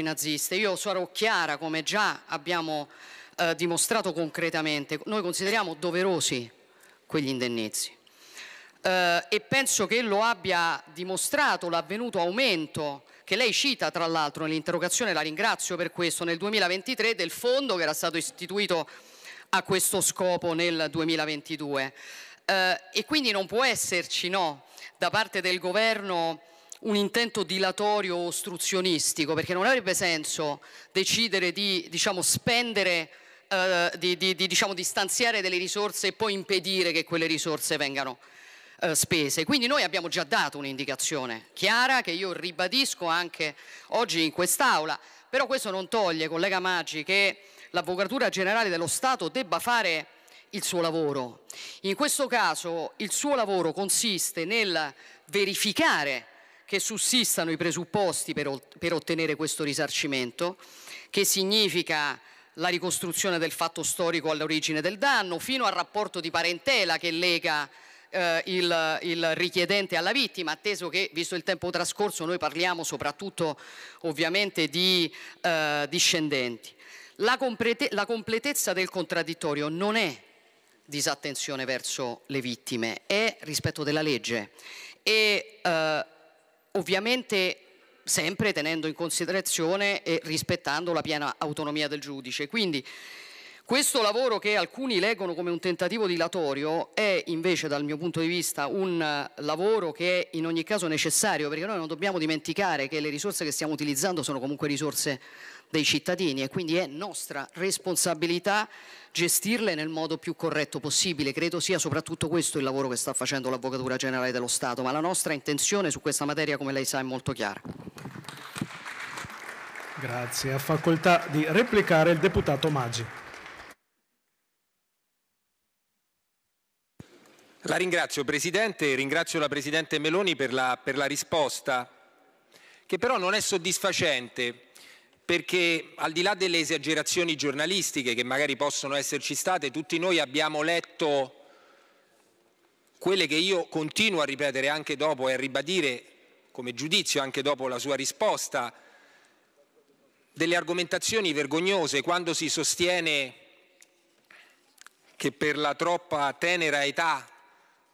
naziste. Io sarò chiara, come già abbiamo eh, dimostrato concretamente, noi consideriamo doverosi quegli indennizi eh, e penso che lo abbia dimostrato l'avvenuto aumento che lei cita tra l'altro nell'interrogazione, la ringrazio per questo, nel 2023 del fondo che era stato istituito a questo scopo nel 2022 eh, e quindi non può esserci no, da parte del governo un intento dilatorio o ostruzionistico, perché non avrebbe senso decidere di diciamo, spendere, eh, di, di, di, diciamo, stanziare delle risorse e poi impedire che quelle risorse vengano eh, spese. Quindi noi abbiamo già dato un'indicazione chiara che io ribadisco anche oggi in quest'Aula, però questo non toglie, collega Maggi, che l'Avvocatura Generale dello Stato debba fare il suo lavoro. In questo caso il suo lavoro consiste nel verificare che sussistano i presupposti per, per ottenere questo risarcimento, che significa la ricostruzione del fatto storico all'origine del danno, fino al rapporto di parentela che lega eh, il, il, richiedente alla vittima, atteso che, visto il tempo trascorso, noi parliamo soprattutto ovviamente di eh, discendenti. La, complete, la completezza del contraddittorio non è disattenzione verso le vittime, è rispetto della legge e eh, ovviamente sempre tenendo in considerazione e rispettando la piena autonomia del giudice. Quindi questo lavoro che alcuni leggono come un tentativo dilatorio è invece dal mio punto di vista un lavoro che è in ogni caso necessario perché noi non dobbiamo dimenticare che le risorse che stiamo utilizzando sono comunque risorse dei cittadini e quindi è nostra responsabilità gestirle nel modo più corretto possibile. Credo sia soprattutto questo il lavoro che sta facendo l'Avvocatura Generale dello Stato, ma la nostra intenzione su questa materia, come lei sa, è molto chiara. Grazie. Ha facoltà di replicare il deputato Maggi. La ringrazio Presidente, ringrazio la Presidente Meloni per la, per la risposta, che però non è soddisfacente perché al di là delle esagerazioni giornalistiche che magari possono esserci state, tutti noi abbiamo letto quelle che io continuo a ripetere anche dopo e a ribadire come giudizio anche dopo la sua risposta, delle argomentazioni vergognose quando si sostiene che per la troppa tenera età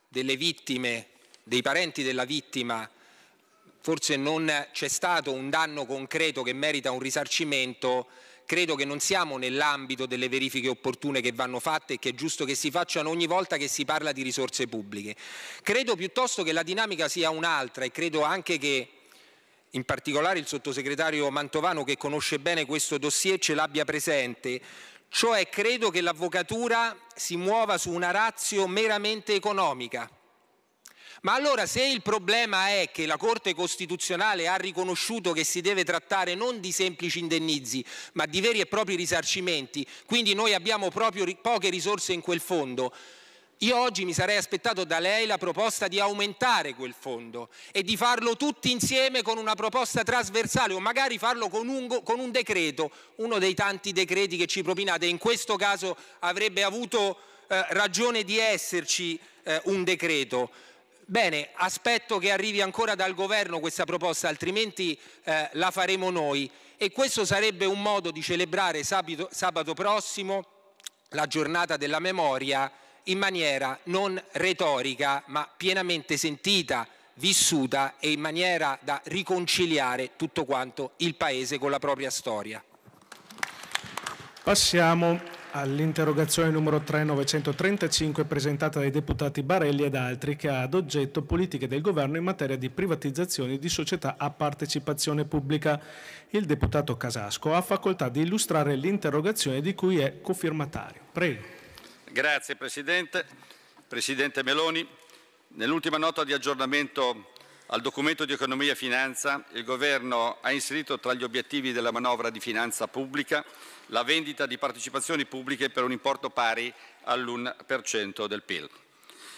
delle vittime, dei parenti della vittima, forse non c'è stato un danno concreto che merita un risarcimento, credo che non siamo nell'ambito delle verifiche opportune che vanno fatte e che è giusto che si facciano ogni volta che si parla di risorse pubbliche. Credo piuttosto che la dinamica sia un'altra e credo anche che in particolare il sottosegretario Mantovano che conosce bene questo dossier ce l'abbia presente, cioè credo che l'avvocatura si muova su una razio meramente economica ma allora se il problema è che la Corte Costituzionale ha riconosciuto che si deve trattare non di semplici indennizi, ma di veri e propri risarcimenti, quindi noi abbiamo proprio poche risorse in quel fondo, io oggi mi sarei aspettato da lei la proposta di aumentare quel fondo e di farlo tutti insieme con una proposta trasversale o magari farlo con un, con un decreto, uno dei tanti decreti che ci propinate. In questo caso avrebbe avuto eh, ragione di esserci eh, un decreto. Bene, aspetto che arrivi ancora dal governo questa proposta, altrimenti eh, la faremo noi. E questo sarebbe un modo di celebrare sabato, sabato prossimo la giornata della memoria in maniera non retorica, ma pienamente sentita, vissuta e in maniera da riconciliare tutto quanto il Paese con la propria storia. Passiamo all'interrogazione numero 3935 presentata dai deputati Barelli ed altri che ha ad oggetto politiche del governo in materia di privatizzazione di società a partecipazione pubblica. Il deputato Casasco ha facoltà di illustrare l'interrogazione di cui è cofirmatario. Prego. Grazie Presidente. Presidente Meloni, nell'ultima nota di aggiornamento al documento di economia e finanza il Governo ha inserito tra gli obiettivi della manovra di finanza pubblica la vendita di partecipazioni pubbliche per un importo pari all'1% del PIL.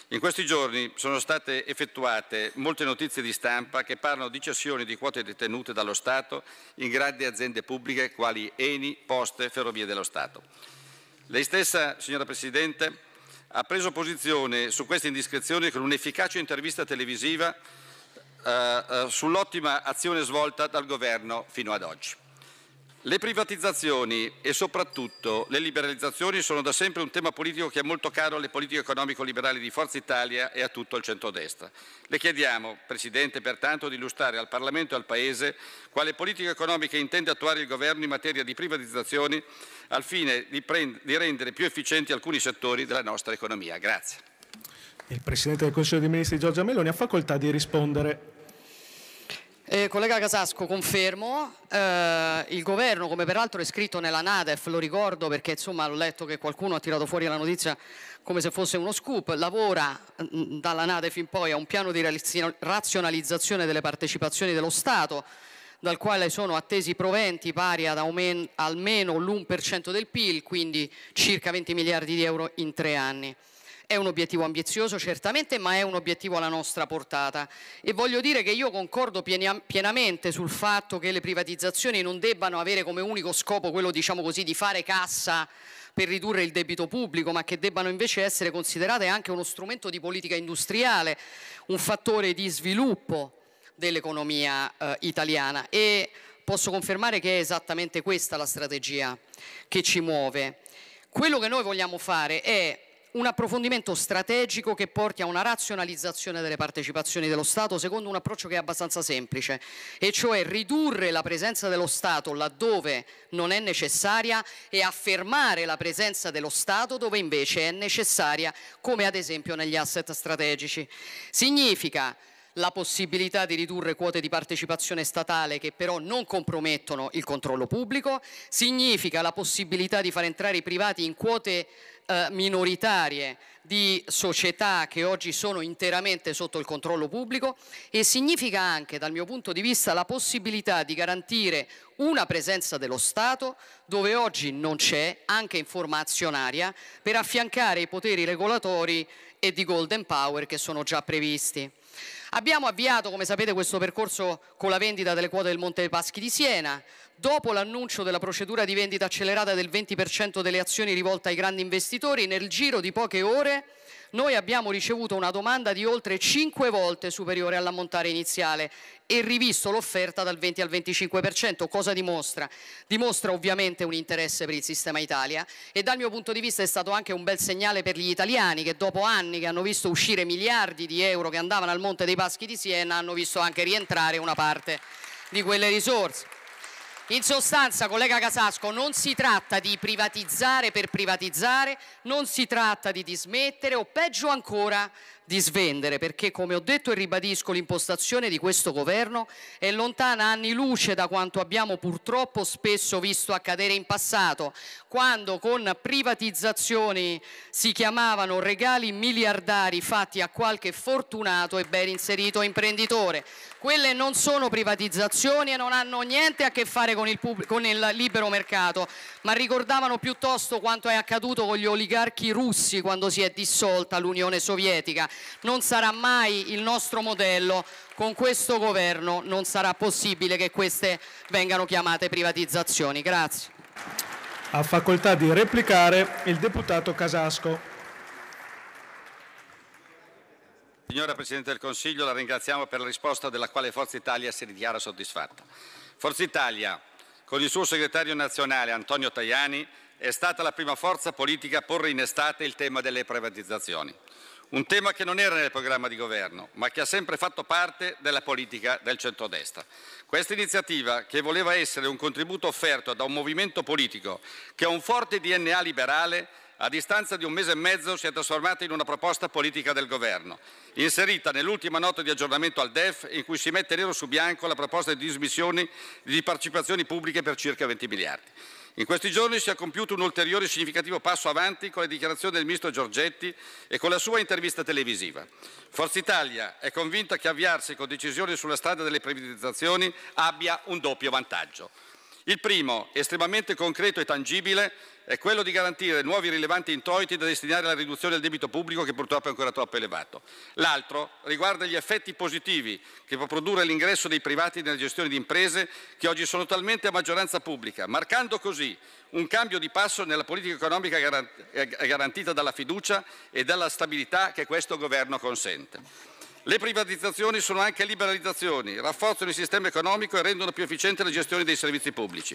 In questi giorni sono state effettuate molte notizie di stampa che parlano di cessioni di quote detenute dallo Stato in grandi aziende pubbliche quali Eni, Poste, Ferrovie dello Stato. Lei stessa, signora Presidente, ha preso posizione su queste indiscrezioni con un'efficace intervista televisiva eh, eh, sull'ottima azione svolta dal Governo fino ad oggi. Le privatizzazioni e soprattutto le liberalizzazioni sono da sempre un tema politico che è molto caro alle politiche economico-liberali di Forza Italia e a tutto il centrodestra. Le chiediamo, Presidente, pertanto di illustrare al Parlamento e al Paese quale politica economica intende attuare il Governo in materia di privatizzazioni al fine di, di rendere più efficienti alcuni settori della nostra economia. Grazie. Il Presidente del Consiglio dei Ministri Giorgia Meloni ha facoltà di rispondere. Eh, collega Casasco, confermo, eh, il governo, come peraltro è scritto nella Nadef, lo ricordo perché insomma l'ho letto che qualcuno ha tirato fuori la notizia come se fosse uno scoop, lavora mh, mm, dalla Nadef in poi a un piano di razionalizzazione delle partecipazioni dello Stato, dal quale sono attesi proventi pari ad almeno l'1% del PIL, quindi circa 20 miliardi di euro in tre anni. È un obiettivo ambizioso certamente, ma è un obiettivo alla nostra portata. E voglio dire che io concordo pienamente sul fatto che le privatizzazioni non debbano avere come unico scopo quello, diciamo così, di fare cassa per ridurre il debito pubblico, ma che debbano invece essere considerate anche uno strumento di politica industriale, un fattore di sviluppo dell'economia eh, italiana. E posso confermare che è esattamente questa la strategia che ci muove. Quello che noi vogliamo fare è un approfondimento strategico che porti a una razionalizzazione delle partecipazioni dello Stato secondo un approccio che è abbastanza semplice, e cioè ridurre la presenza dello Stato laddove non è necessaria e affermare la presenza dello Stato dove invece è necessaria, come ad esempio negli asset strategici. Significa la possibilità di ridurre quote di partecipazione statale che però non compromettono il controllo pubblico, significa la possibilità di far entrare i privati in quote eh, minoritarie di società che oggi sono interamente sotto il controllo pubblico e significa anche dal mio punto di vista la possibilità di garantire una presenza dello Stato dove oggi non c'è, anche in forma azionaria, per affiancare i poteri regolatori e di golden power che sono già previsti. Abbiamo avviato, come sapete, questo percorso con la vendita delle quote del Monte dei Paschi di Siena. Dopo l'annuncio della procedura di vendita accelerata del 20% delle azioni rivolte ai grandi investitori, nel giro di poche ore noi abbiamo ricevuto una domanda di oltre 5 volte superiore all'ammontare iniziale e rivisto l'offerta dal 20 al 25%, cosa dimostra? Dimostra ovviamente un interesse per il sistema Italia e dal mio punto di vista è stato anche un bel segnale per gli italiani che dopo anni che hanno visto uscire miliardi di euro che andavano al Monte dei Paschi di Siena hanno visto anche rientrare una parte di quelle risorse. In sostanza, collega Casasco, non si tratta di privatizzare per privatizzare, non si tratta di dismettere o peggio ancora di svendere perché come ho detto e ribadisco l'impostazione di questo governo è lontana anni luce da quanto abbiamo purtroppo spesso visto accadere in passato quando con privatizzazioni si chiamavano regali miliardari fatti a qualche fortunato e ben inserito imprenditore. Quelle non sono privatizzazioni e non hanno niente a che fare con il, con il libero mercato ma ricordavano piuttosto quanto è accaduto con gli oligarchi russi quando si è dissolta l'Unione Sovietica non sarà mai il nostro modello, con questo governo non sarà possibile che queste vengano chiamate privatizzazioni. Grazie. Ha facoltà di replicare il deputato Casasco. Signora Presidente del Consiglio, la ringraziamo per la risposta della quale Forza Italia si dichiara soddisfatta. Forza Italia, con il suo segretario nazionale Antonio Tajani, è stata la prima forza politica a porre in estate il tema delle privatizzazioni. Un tema che non era nel programma di governo, ma che ha sempre fatto parte della politica del centrodestra. Questa iniziativa, che voleva essere un contributo offerto da un movimento politico che ha un forte DNA liberale, a distanza di un mese e mezzo si è trasformata in una proposta politica del governo, inserita nell'ultima nota di aggiornamento al DEF in cui si mette nero su bianco la proposta di dismissioni di partecipazioni pubbliche per circa 20 miliardi. In questi giorni si è compiuto un ulteriore significativo passo avanti con le dichiarazioni del ministro Giorgetti e con la sua intervista televisiva. Forza Italia è convinta che avviarsi con decisione sulla strada delle privatizzazioni abbia un doppio vantaggio. Il primo, estremamente concreto e tangibile, è quello di garantire nuovi rilevanti introiti da destinare alla riduzione del debito pubblico che purtroppo è ancora troppo elevato. L'altro riguarda gli effetti positivi che può produrre l'ingresso dei privati nella gestione di imprese che oggi sono talmente a maggioranza pubblica, marcando così un cambio di passo nella politica economica eh, garantita dalla fiducia e dalla stabilità che questo governo consente. Le privatizzazioni sono anche liberalizzazioni, rafforzano il sistema economico e rendono più efficiente la gestione dei servizi pubblici.